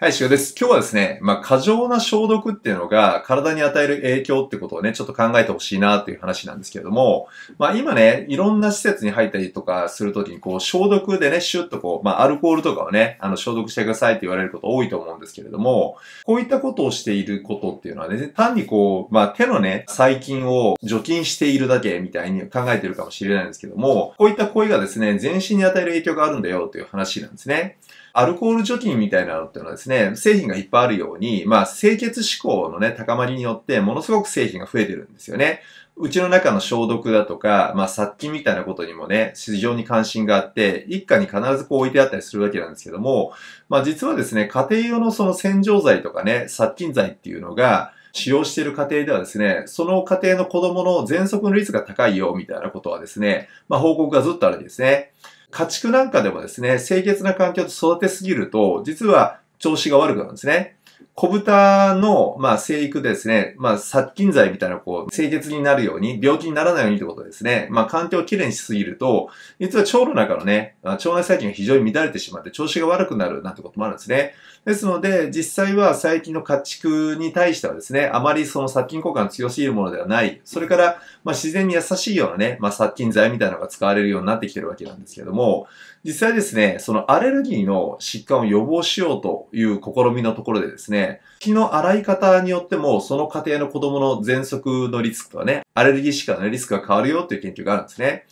はい、塩です。今日はですね、まあ、過剰な消毒っていうのが体に与える影響ってことをね、ちょっと考えてほしいなっていう話なんですけれども、まあ、今ね、いろんな施設に入ったりとかするときに、こう、消毒でね、シュッとこう、まあ、アルコールとかをね、あの、消毒してくださいって言われること多いと思うんですけれども、こういったことをしていることっていうのはね、単にこう、まあ、手のね、細菌を除菌しているだけみたいに考えてるかもしれないんですけども、こういった行為がですね、全身に与える影響があるんだよという話なんですね。アルコール除菌みたいなのっていうのはですね、製品がいっぱいあるように、まあ、清潔志向のね、高まりによって、ものすごく製品が増えてるんですよね。うちの中の消毒だとか、まあ、殺菌みたいなことにもね、非常に関心があって、一家に必ずこう置いてあったりするわけなんですけども、まあ、実はですね、家庭用のその洗浄剤とかね、殺菌剤っていうのが、使用している家庭ではですね、その家庭の子供の喘息の率が高いよ、みたいなことはですね、まあ、報告がずっとあるんですね。家畜なんかでもですね、清潔な環境で育てすぎると、実は調子が悪くなるんですね。小豚の、まあ、生育ですね、まあ、殺菌剤みたいな、こう、清潔になるように、病気にならないようにってことですね。まあ、環境をきれいにしすぎると、実は腸の中のね、腸内細菌が非常に乱れてしまって、調子が悪くなるなんてこともあるんですね。ですので、実際は細菌の家畜に対してはですね、あまりその殺菌効果が強すぎるものではない。それから、まあ、自然に優しいようなね、まあ、殺菌剤みたいなのが使われるようになってきてるわけなんですけども、実際ですね、そのアレルギーの疾患を予防しようという試みのところでですね、気の洗い方によっても、その家庭の子供の喘息のリスクとかね、アレルギー疾患のリスクが変わるよという研究があるんですね。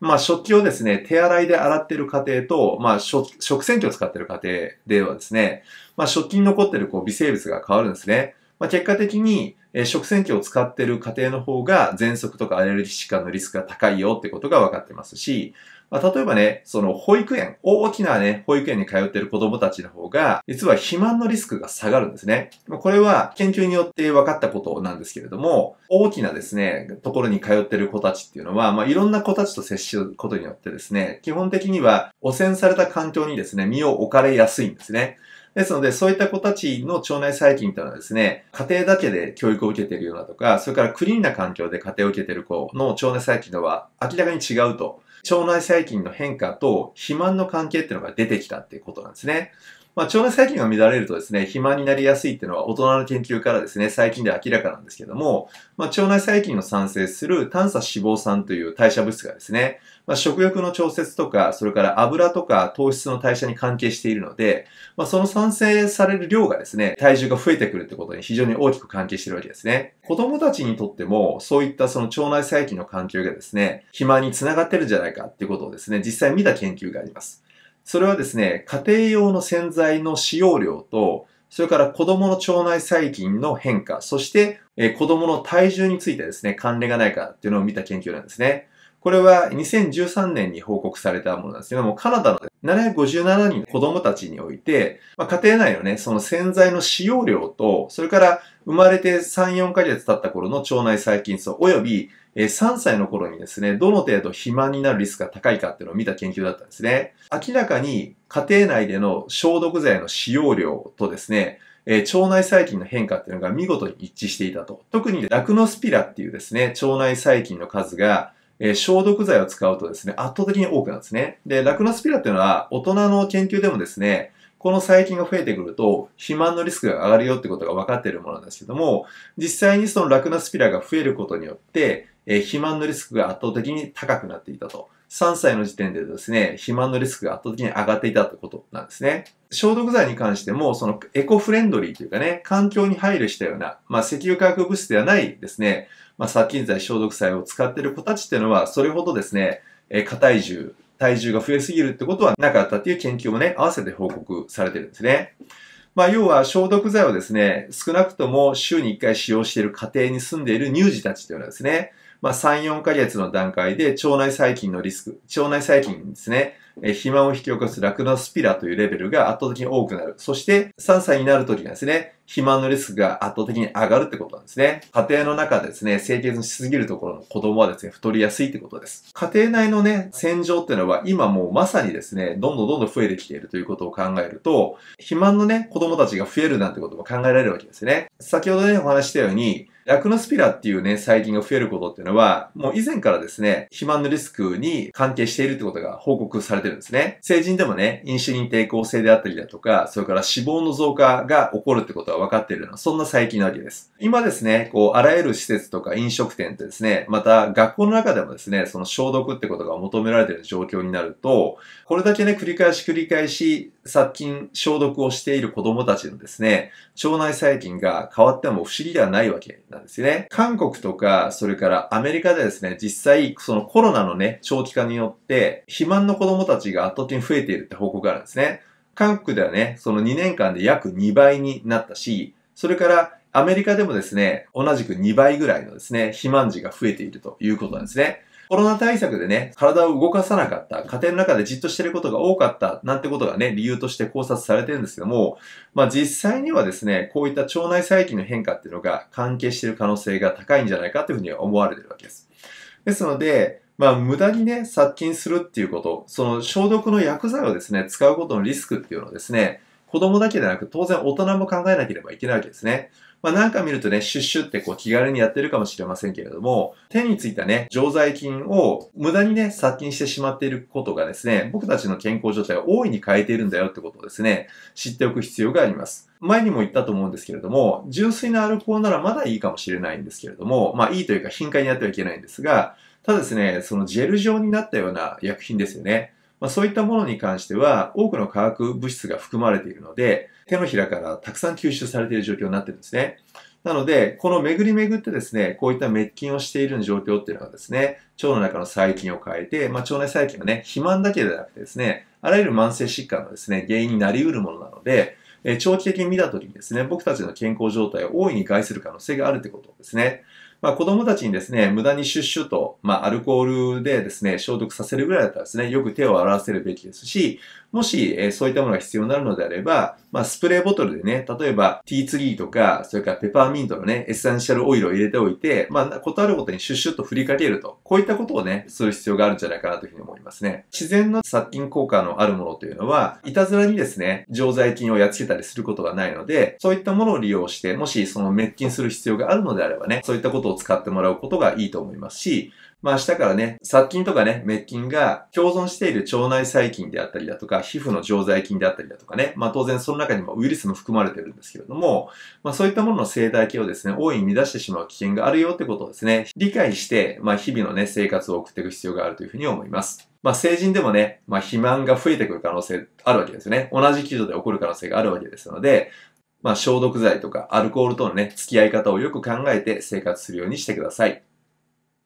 まあ、食器をですね、手洗いで洗ってる家庭と、まあ、食、食洗機を使ってる家庭ではですね、まあ、食器に残ってるこう微生物が変わるんですね。まあ、結果的に、えー、食洗機を使ってる家庭の方が、喘息とかアレルギー疾患のリスクが高いよってことが分かってますし、まあ、例えばね、その保育園、大きなね、保育園に通っている子供たちの方が、実は肥満のリスクが下がるんですね。これは研究によって分かったことなんですけれども、大きなですね、ところに通っている子たちっていうのは、まあ、いろんな子たちと接することによってですね、基本的には汚染された環境にですね、身を置かれやすいんですね。ですので、そういった子たちの腸内細菌というのはですね、家庭だけで教育を受けているようなとか、それからクリーンな環境で家庭を受けている子の腸内細菌とは明らかに違うと腸内細菌の変化と肥満の関係っていうのが出てきたっていうことなんですね。まあ、腸内細菌が乱れるとですね、肥満になりやすいっていうのは大人の研究からですね、最近で明らかなんですけども、まあ、腸内細菌の産生する炭鎖脂肪酸という代謝物質がですね、まあ、食欲の調節とか、それから油とか糖質の代謝に関係しているので、まあ、その産生される量がですね、体重が増えてくるってことに非常に大きく関係しているわけですね。子供たちにとっても、そういったその腸内細菌の環境がですね、肥満につながってるんじゃないかっていうことをですね、実際見た研究があります。それはですね、家庭用の洗剤の使用量と、それから子供の腸内細菌の変化、そして、えー、子供の体重についてですね、関連がないかっていうのを見た研究なんですね。これは2013年に報告されたものなんですけども、カナダの757人の子供たちにおいて、まあ、家庭内のね、その洗剤の使用量と、それから生まれて3、4ヶ月経った頃の腸内細菌層、およびえー、3歳の頃にですね、どの程度肥満になるリスクが高いかっていうのを見た研究だったんですね。明らかに家庭内での消毒剤の使用量とですね、えー、腸内細菌の変化っていうのが見事に一致していたと。特にラクノスピラっていうですね、腸内細菌の数が、えー、消毒剤を使うとですね、圧倒的に多くなるんですね。で、ラクノスピラっていうのは大人の研究でもですね、この細菌が増えてくると、肥満のリスクが上がるよってことが分かっているものなんですけども、実際にそのラクナスピラが増えることによって、えー、肥満のリスクが圧倒的に高くなっていたと。3歳の時点でですね、肥満のリスクが圧倒的に上がっていたってことなんですね。消毒剤に関しても、そのエコフレンドリーというかね、環境に配慮したような、まあ、石油化学物質ではないですね、まあ、殺菌剤、消毒剤を使っている子たちっていうのは、それほどですね、え過体重体重が増えすぎるってことはなかったっていう研究もね、合わせて報告されてるんですね。まあ、要は消毒剤をですね、少なくとも週に1回使用している家庭に住んでいる乳児たちというのはですね、まあ、3、4ヶ月の段階で腸内細菌のリスク、腸内細菌ですね、え肥満を引き起こす楽なスピラというレベルが圧倒的に多くなる。そして、3歳になるときにはですね、肥満のリスクが圧倒的に上がるってことなんですね。家庭の中でですね、清潔にしすぎるところの子供はですね、太りやすいってことです。家庭内のね、洗浄っていうのは今もうまさにですね、どんどんどんどん増えてきているということを考えると、肥満のね、子供たちが増えるなんてことも考えられるわけですね。先ほどね、お話したように、ラクノスピラっていうね、細菌が増えることっていうのは、もう以前からですね、肥満のリスクに関係しているってことが報告されてるんですね。成人でもね、インシュリン抵抗性であったりだとか、それから脂肪の増加が起こるってことは分かっているような、そんな細菌なわけです。今ですね、こう、あらゆる施設とか飲食店ってですね、また学校の中でもですね、その消毒ってことが求められている状況になると、これだけね、繰り返し繰り返し殺菌、消毒をしている子供たちのですね、腸内細菌が変わっても不思議ではないわけなんですね。韓国とか、それからアメリカでですね、実際、そのコロナのね、長期化によって、肥満の子供たちが圧倒的に増えているって報告があるんですね。韓国ではね、その2年間で約2倍になったし、それからアメリカでもですね、同じく2倍ぐらいのですね、肥満児が増えているということなんですね。コロナ対策でね、体を動かさなかった、家庭の中でじっとしてることが多かった、なんてことがね、理由として考察されてるんですけども、まあ実際にはですね、こういった腸内細菌の変化っていうのが関係している可能性が高いんじゃないかというふうに思われてるわけです。ですので、まあ、無駄にね、殺菌するっていうこと、その消毒の薬剤をですね、使うことのリスクっていうのをですね、子供だけでなく当然大人も考えなければいけないわけですね。まあ、なんか見るとね、シュッシュってこう気軽にやってるかもしれませんけれども、手についたね、常在菌を無駄にね、殺菌してしまっていることがですね、僕たちの健康状態を大いに変えているんだよってことをですね、知っておく必要があります。前にも言ったと思うんですけれども、純粋なアルコールならまだいいかもしれないんですけれども、まあいいというか頻回にやってはいけないんですが、ただですね、そのジェル状になったような薬品ですよね。まあ、そういったものに関しては多くの化学物質が含まれているので、手のひらからたくさん吸収されている状況になってるんですね。なので、この巡り巡ってですね、こういった滅菌をしている状況っていうのはですね、腸の中の細菌を変えて、まあ、腸内細菌はね、肥満だけではなくてですね、あらゆる慢性疾患のですね、原因になりうるものなので、え長期的に見たときにですね、僕たちの健康状態を大いに害する可能性があるってことですね。まあ、子供たちにですね、無駄にシュッシュと、まあ、アルコールでですね、消毒させるぐらいだったらですね、よく手を洗わせるべきですし、もし、えー、そういったものが必要になるのであれば、まあ、スプレーボトルでね、例えば、ティーツリーとか、それからペパーミントのね、エッセンシャルオイルを入れておいて、まあ、断ることにシュッシュッと振りかけると、こういったことをね、する必要があるんじゃないかなというふうに思いますね。自然の殺菌効果のあるものというのは、いたずらにですね、常在菌をやっつけたりすることがないので、そういったものを利用して、もしその滅菌する必要があるのであればね、そういったことをを使ってもらうことがいいと思いますし、まあ明日からね、殺菌とかね、滅菌が共存している腸内細菌であったりだとか、皮膚の常在菌であったりだとかね、まあ当然その中にもウイルスも含まれてるんですけれども、まあそういったものの生態系をですね、大いに乱してしまう危険があるよってことをですね、理解して、まあ日々のね、生活を送っていく必要があるというふうに思います。まあ、成人でもね、まあ、肥満が増えてくる可能性あるわけですよね。同じ基準で起こる可能性があるわけですので、まあ、消毒剤とかアルコールとのね、付き合い方をよく考えて生活するようにしてください。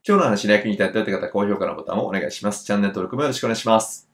今日の話の役に立った方、高評価のボタンをお願いします。チャンネル登録もよろしくお願いします。